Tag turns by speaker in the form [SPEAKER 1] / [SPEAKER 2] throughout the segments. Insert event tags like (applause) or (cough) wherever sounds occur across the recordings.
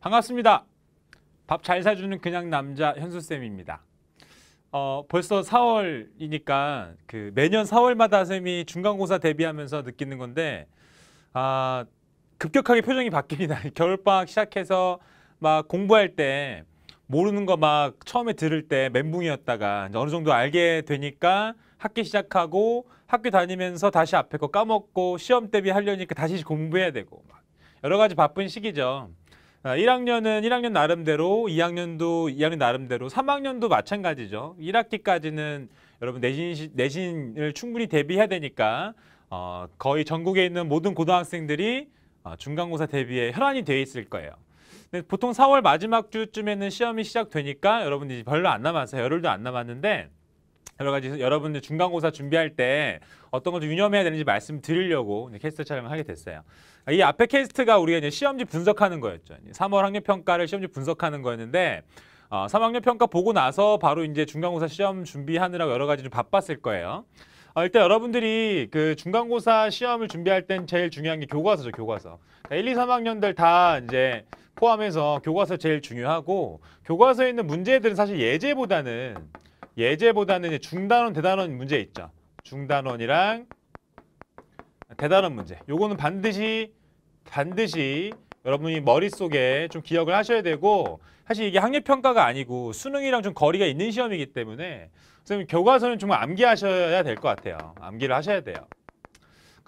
[SPEAKER 1] 반갑습니다. 밥 잘 사주는 그냥 남자 현수쌤입니다. 어, 벌써 4월이니까 그 매년 4월마다 쌤이 중간고사 대비하면서 느끼는 건데 아, 급격하게 표정이 바뀝니다. (laughs) 겨울방학 시작해서 막 공부할 때 모르는 거 막 처음에 들을 때 멘붕이었다가 어느 정도 알게 되니까 학기 시작하고 학교 다니면서 다시 앞에 거 까먹고 시험 대비하려니까 다시 공부해야 되고 여러 가지 바쁜 시기죠. 1학년은 아, 1학년 나름대로, 2학년도 2학년 나름대로, 3학년도 마찬가지죠. 1학기까지는 여러분 내신 내신을 충분히 대비해야 되니까 어, 거의 전국에 있는 모든 고등학생들이 어, 중간고사 대비에 혈안이 돼 있을 거예요. 근데 보통 4월 마지막 주쯤에는 시험이 시작되니까 여러분 이제 별로 안남았어요 열흘도 안 남았는데 여러 가지 여러분들 중간고사 준비할 때 어떤 것좀 유념해야 되는지 말씀드리려고 캐스트 촬영을 하게 됐어요. 아, 이 앞에 캐스트가 우리가 이제 시험지 분석하는 거였죠. 3월 학력 평가를 시험지 분석하는 거였는데 어, 3학년 평가 보고 나서 바로 이제 중간고사 시험 준비하느라고 여러 가지 좀 바빴을 거예요. 어, 일단 여러분들이 그 중간고사 시험을 준비할 땐 제일 중요한 게 교과서죠, 교과서. 1, 2, 3학년들 다 이제 포함해서 교과서 제일 중요하고 교과서에 있는 문제들은 사실 예제보다는 예제보다는 중단원, 대단원 문제 있죠. 중단원이랑 대단원 문제. 요거는 반드시 반드시 여러분이 머릿속에 좀 기억을 하셔야 되고 사실 이게 학력 평가가 아니고 수능이랑 좀 거리가 있는 시험이기 때문에 선생님 교과서는 좀 암기하셔야 될 것 같아요. 암기를 하셔야 돼요.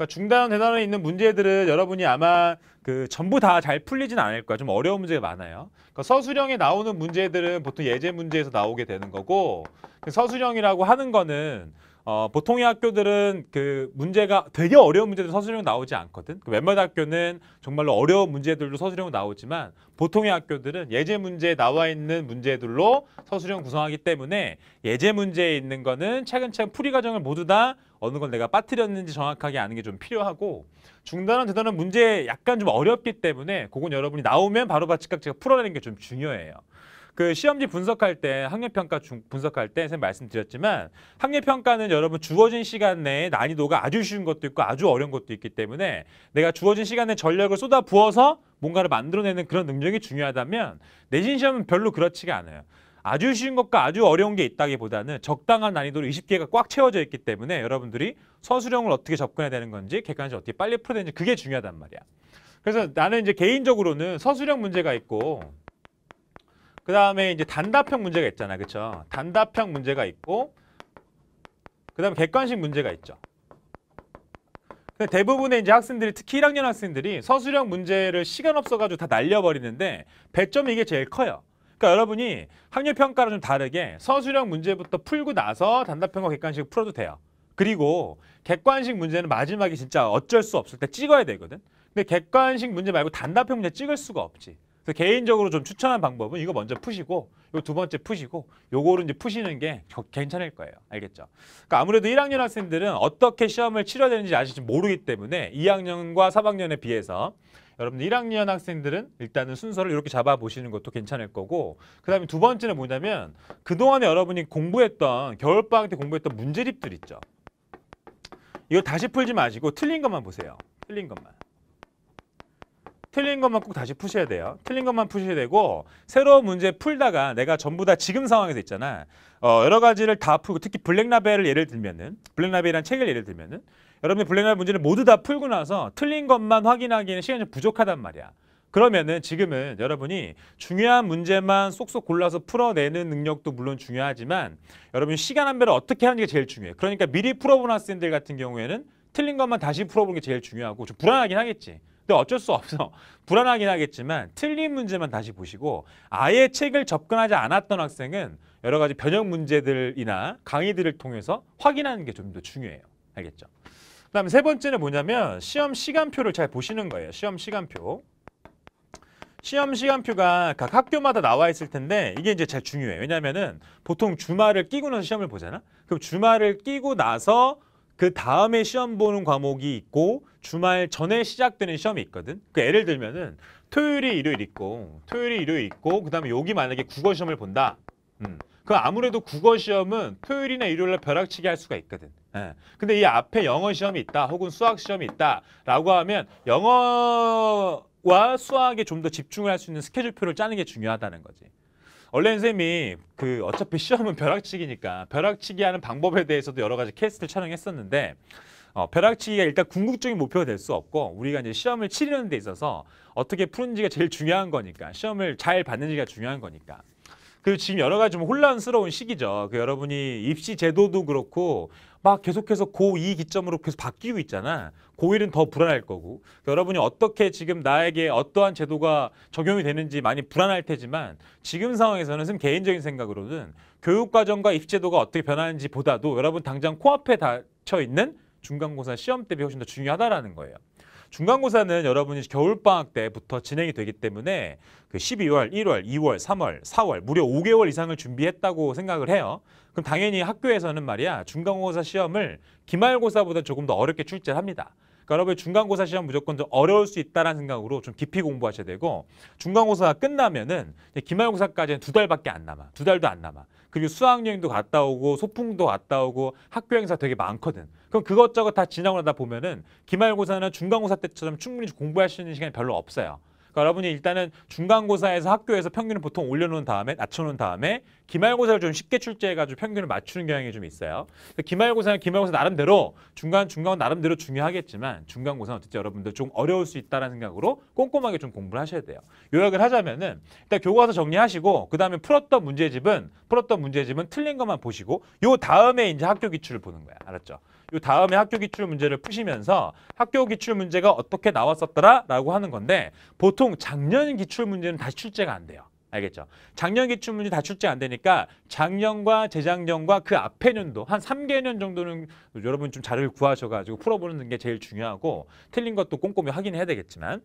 [SPEAKER 1] 그러니까 중단 대단원에 있는 문제들은 여러분이 아마 그 전부 다 잘 풀리진 않을 거야. 좀 어려운 문제가 많아요. 그러니까 서술형에 나오는 문제들은 보통 예제 문제에서 나오게 되는 거고 그 서술형이라고 하는 거는 어, 보통의 학교들은 그 문제가 되게 어려운 문제들 서술형 나오지 않거든. 그 웬만한 학교는 정말로 어려운 문제들도 서술형 나오지만 보통의 학교들은 예제 문제에 나와 있는 문제들로 서술형 구성하기 때문에 예제 문제에 있는 거는 차근차근 풀이 과정을 모두 다 어느 걸 내가 빠뜨렸는지 정확하게 아는 게 좀 필요하고 중단은 대단한 문제 약간 좀 어렵기 때문에 그건 여러분이 나오면 바로 바칙각 제가 풀어내는 게 좀 중요해요. 그 시험지 분석할 때 학력평가 중, 분석할 때 선생님 말씀드렸지만 학력평가는 여러분 주어진 시간 내에 난이도가 아주 쉬운 것도 있고 아주 어려운 것도 있기 때문에 내가 주어진 시간에 전력을 쏟아 부어서 뭔가를 만들어내는 그런 능력이 중요하다면 내신 시험은 별로 그렇지가 않아요. 아주 쉬운 것과 아주 어려운 게 있다기보다는 적당한 난이도로 20개가 꽉 채워져 있기 때문에 여러분들이 서술형을 어떻게 접근해야 되는 건지 객관식 어떻게 빨리 풀어야 되는지 그게 중요하단 말이야. 그래서 나는 이제 개인적으로는 서술형 문제가 있고 그 다음에 이제 단답형 문제가 있잖아, 그렇죠? 단답형 문제가 있고 그 다음에 객관식 문제가 있죠. 대부분의 이제 학생들이 특히 1학년 학생들이 서술형 문제를 시간 없어가지고 다 날려버리는데 배점이 이게 제일 커요. 그러니까 여러분이 학력 평가랑 좀 다르게 서술형 문제부터 풀고 나서 단답형과 객관식 풀어도 돼요. 그리고 객관식 문제는 마지막에 진짜 어쩔 수 없을 때 찍어야 되거든. 근데 객관식 문제 말고 단답형 문제 찍을 수가 없지. 그래서 개인적으로 좀 추천한 방법은 이거 먼저 푸시고 요두 번째 푸시고 요거를 이제 푸시는 게 괜찮을 거예요. 알겠죠? 그러니까 아무래도 1학년 학생들은 어떻게 시험을 치러야 되는지 아직 모르기 때문에 2학년과 3학년에 비해서 여러분 1학년 학생들은 일단은 순서를 이렇게 잡아보시는 것도 괜찮을 거고 그 다음에 두 번째는 뭐냐면 그동안에 여러분이 공부했던 겨울방학 때 공부했던 문제집들 있죠. 이거 다시 풀지 마시고 틀린 것만 보세요. 틀린 것만. 틀린 것만 꼭 다시 푸셔야 돼요. 틀린 것만 푸셔야 되고 새로운 문제 풀다가 내가 전부 다 지금 상황에서 있잖아. 어, 여러 가지를 다 풀고 특히 블랙라벨을 예를 들면은 블랙라벨이란 책을 예를 들면은 여러분이 블랙라벨 문제를 모두 다 풀고 나서 틀린 것만 확인하기에는 시간이 좀 부족하단 말이야. 그러면은 지금은 여러분이 중요한 문제만 쏙쏙 골라서 풀어내는 능력도 물론 중요하지만 여러분 시간 안배를 어떻게 하는 게 제일 중요해. 그러니까 미리 풀어본 학생들 같은 경우에는 틀린 것만 다시 풀어보는 게 제일 중요하고 좀 불안하긴 하겠지. 근데 네, 어쩔 수 없어. (laughs) 불안하긴 하겠지만 틀린 문제만 다시 보시고 아예 책을 접근하지 않았던 학생은 여러 가지 변형 문제들이나 강의들을 통해서 확인하는 게 좀 더 중요해요. 알겠죠? 그 다음에 세 번째는 뭐냐면 시험 시간표를 잘 보시는 거예요. 시험 시간표. 시험 시간표가 각 학교마다 나와 있을 텐데 이게 이제 제일 중요해요. 왜냐면은 보통 주말을 끼고 나서 시험을 보잖아. 그럼 주말을 끼고 나서 그 다음에 시험 보는 과목이 있고 주말 전에 시작되는 시험이 있거든. 그 예를 들면은 토요일이 일요일 있고 토요일이 일요일 있고 그다음에 여기 만약에 국어 시험을 본다. 음. 그 아무래도 국어 시험은 토요일이나 일요일날 벼락치기 할 수가 있거든. 예. 근데 이 앞에 영어 시험이 있다 혹은 수학 시험이 있다라고 하면 영어와 수학에 좀 더 집중을 할 수 있는 스케줄표를 짜는 게 중요하다는 거지. 원래 선생님이 그 어차피 시험은 벼락치기니까 벼락치기 하는 방법에 대해서도 여러 가지 캐이스를 촬영했었는데 어, 벼락치기가 일단 궁극적인 목표가 될 수 없고 우리가 이제 시험을 치르는 데 있어서 어떻게 푸는지가 제일 중요한 거니까 시험을 잘 받는지가 중요한 거니까 그리고 지금 여러 가지 좀 혼란스러운 시기죠. 그 여러분이 입시 제도도 그렇고 막 계속해서 고2 기점으로 계속 바뀌고 있잖아. 고1은 더 불안할 거고. 그러니까 여러분이 어떻게 지금 나에게 어떠한 제도가 적용이 되는지 많이 불안할 테지만 지금 상황에서는 선 개인적인 생각으로는 교육과정과 입시제도가 어떻게 변하는지 보다도 여러분 당장 코앞에 닫혀 있는 중간고사 시험 대비 훨씬 더 중요하다라는 거예요. 중간고사는 여러분이 겨울방학 때부터 진행이 되기 때문에 그 12월, 1월, 2월, 3월, 4월 무려 5개월 이상을 준비했다고 생각을 해요. 그럼 당연히 학교에서는 말이야 중간고사 시험을 기말고사보다 조금 더 어렵게 출제를 합니다. 그러니까 여러분 중간고사 시험 무조건 좀 어려울 수있다는 생각으로 좀 깊이 공부하셔야 되고 중간고사가 끝나면은 기말고사까지는 두 달밖에 안 남아. 두 달도 안 남아. 그리고 수학여행도 갔다 오고 소풍도 갔다 오고 학교 행사 되게 많거든. 그럼 그것저것 다 지나고 나다 보면은 기말고사나 중간고사 때처럼 충분히 공부할 수 있는 시간이 별로 없어요. 그러니까 여러분이 일단은 중간고사에서 학교에서 평균을 보통 올려놓은 다음에 낮춰놓은 다음에 기말고사를 좀 쉽게 출제해가지고 평균을 맞추는 경향이 좀 있어요. 기말고사는 기말고사 나름대로 중간 중간 나름대로 중요하겠지만 중간고사는 어쨌든 여러분들 좀 어려울 수 있다라는 생각으로 꼼꼼하게 좀 공부를 하셔야 돼요. 요약을 하자면은 일단 교과서 정리하시고 그 다음에 풀었던 문제집은 풀었던 문제집은 틀린 것만 보시고 요 다음에 이제 학교 기출을 보는 거야. 알았죠? 요 다음에 학교 기출 문제를 푸시면서 학교 기출 문제가 어떻게 나왔었더라라고 하는 건데 보통 작년 기출 문제는 다시 출제가 안 돼요. 알겠죠? 작년 기출 문제 다 출제 안 되니까 작년과 재작년과 그 앞에 년도 한 3개년 정도는 여러분 좀 자료를 구하셔가지고 풀어보는 게 제일 중요하고 틀린 것도 꼼꼼히 확인해야 되겠지만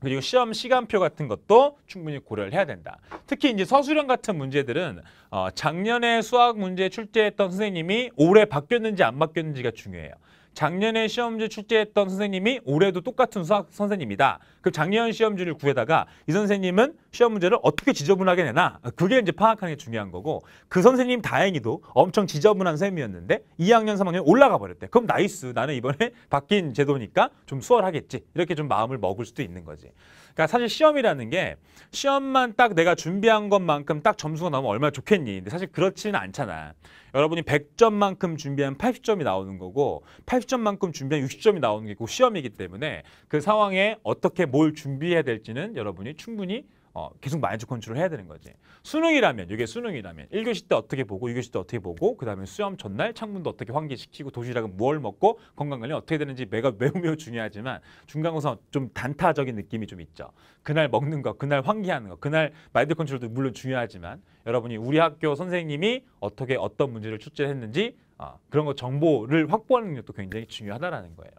[SPEAKER 1] 그리고 시험 시간표 같은 것도 충분히 고려를 해야 된다. 특히 이제 서술형 같은 문제들은 어, 작년에 수학 문제 출제했던 선생님이 올해 바뀌었는지 안 바뀌었는지가 중요해요. 작년에 시험지 출제했던 선생님이 올해도 똑같은 수학 선생님이다. 그럼 작년 시험지를 구해다가 이 선생님은 시험 문제를 어떻게 지저분하게 내나 그게 이제 파악하는 게 중요한 거고 그 선생님 다행히도 엄청 지저분한 셈이었는데 2학년 3학년 올라가 버렸대 그럼 나이스 나는 이번에 (laughs) 바뀐 제도니까 좀 수월하겠지 이렇게 좀 마음을 먹을 수도 있는 거지 그러니까 사실 시험이라는 게 시험만 딱 내가 준비한 것만큼 딱 점수가 나오면 얼마나 좋겠니 근데 사실 그렇지는 않잖아 여러분이 100점만큼 준비한 80점이 나오는 거고 80점만큼 준비한 60점이 나오는 게꼭 그 시험이기 때문에 그 상황에 어떻게 뭘 준비해야 될지는 여러분이 충분히 어, 계속 마인드 컨트롤 해야 되는 거지. 수능이라면, 이게 수능이라면 1교시 때 어떻게 보고, 2교시 때 어떻게 보고, 그 다음에 수험 전날 창문도 어떻게 환기시키고, 도시락은 뭘 먹고, 건강관리 어떻게 되는지 매가 (laughs) 매우 매우 중요하지만 중간고사 좀 단타적인 느낌이 좀 있죠. 그날 먹는 거, 그날 환기하는 거, 그날 마인드 컨트롤도 물론 중요하지만 여러분이 우리 학교 선생님이 어떻게 어떤 문제를 출제했는지 어, 그런 거 정보를 확보하는 능력도 굉장히 중요하다라는 거예요.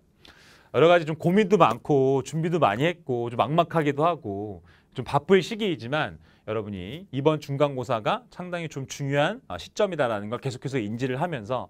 [SPEAKER 1] 여러 가지 좀 고민도 많고 준비도 많이 했고 좀 막막하기도 하고 좀 바쁠 시기이지만 여러분이 이번 중간고사가 상당히 좀 중요한 아, 시점이다라는 걸 계속해서 인지를 하면서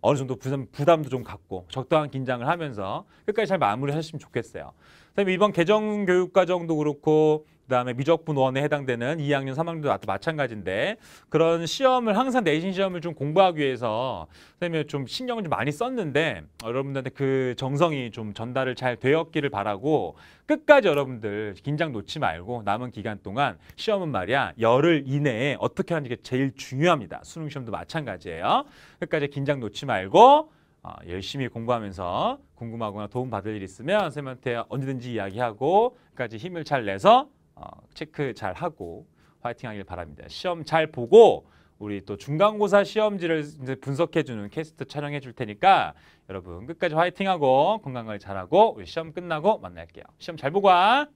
[SPEAKER 1] 어느 정도 부담, 부담도 좀 갖고 적당한 긴장을 하면서 끝까지 잘마무리하셨으면 좋겠어요. 선생님 이번 개정교육과정도 그렇고 그다음에 미적분원에 해당되는 2학년, 3학년도 나도 마찬가지인데 그런 시험을 항상 내신 시험을 좀 공부하기 위해서 선생님이 좀 신경을 좀 많이 썼는데 여러분들한테 그 정성이 좀 전달을 잘 되었기를 바라고 끝까지 여러분들 긴장 놓지 말고 남은 기간 동안 시험은 말이야 열흘 이내에 어떻게 하는지 제일 중요합니다. 수능 시험도 마찬가지예요. 끝까지 긴장 놓지 말고 어, 열심히 공부하면서 궁금하거나 도움받을 일 있으면 선생님한테 언제든지 이야기하고 끝 까지 힘을 잘 내서 어, 체크 잘 하고 화이팅 하길 바랍니다. 시험 잘 보고 우리 또 중간고사 시험지를 이제 분석해주는 캐스트 촬영해줄 테니까 여러분 끝까지 화이팅하고 건강관리 잘하고 우리 시험 끝나고 만날게요. 시험 잘 보고 와!